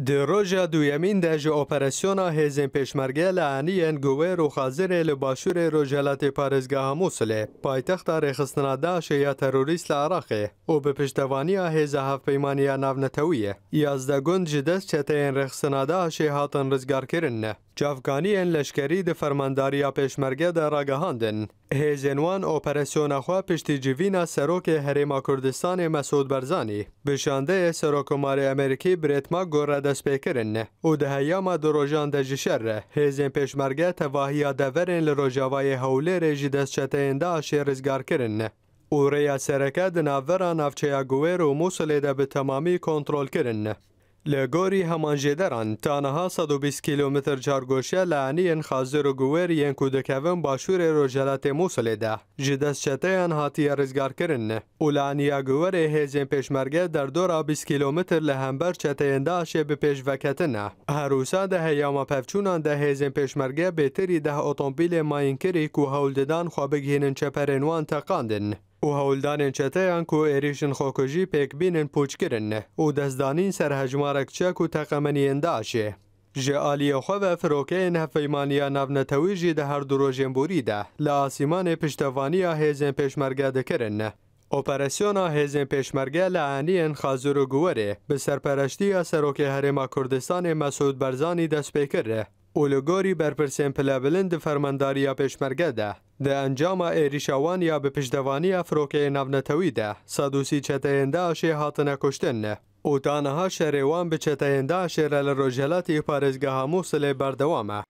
د روژا دویمین د ژ اپراسیونا هیزن پشمرگه لعنیان گوه رو خازر لباشور روژلت پارزگاه موسله پایتخت رخصتنا داعش یا تروریست لعراقه او به پشتوانی هیز هفت پیمانی نونتویه یازده گند جدست چته رخصتنا داعش هاتن رزگار کرنه Çavkaniyên leşkerî di fermandariya pêşmerge de ragihandin. Hêzên wan operasyona xwe piştî civîna Serokê Herêma Kurdistanê Mesûd Berzanî. Bi şandeyê Serokkomarê Amerîkî birêtma gore destpêkirin û di heyama du rojan de ji şer re. Hêzên pêşmerge tevahiya deverên li Rojavayê Hewlêrê ji destçeteyên Daişê rizgar kirin. Û rêya sereke di navbera navçeya Guwêr û Musulê de bi temamî kontrol kirin. لە گۆری هەمانجێدەران تا نەها 120 کیلومتر جارگۆشیە لە ئەنیەن خازر و گوێریەن کو دەکەون باشوورێ ڕۆژەلاتێ مووسلێدا ژ دەستچەتەیان هاتیە ڕزگارکردن ئولانیا گوەرێ هێزیێن پێشمەرگە دەردۆرا 20 کیلومتر لە هەمبەر چەتەیەنداشێ بە پێشڤەکەتنە هەروسا دە هەیامە پەفچوونان دە هێزیێن پێشمەرگە بێتری ده ئۆتۆمبیلێ ماینکری و هەولدەدان خوابگهێنن چەپەرێنوان تەقاندن او هولدان چته ان کو اریشن خوکوجی پیک بینن پوچ کرن او دستانین سر هجمارک چک و تقمنی انداشه جالی خو و فروکه این هفیمانی نو نتویجی ده هر درو جنبوری ده لاسیمان پشتوانی هیزن پشمرگه ده کرن اپراسیون هیزن پشمرگه لعنی ان خازور و گوره به سرپرشتی سروکه هرم کردستان مسعود برزانی دست پیکره اولگاری برپرسین پلابلن د فرمانداریا پشمرگه ده د انجام ایریشاوان یا به پشتوانی افروک نونتوی ده صدوسی چتهنده اشه هاتنه کشتن او تانها شریوان به چتهنده اشه رل روجلات پارزگه همو سلی بردوامه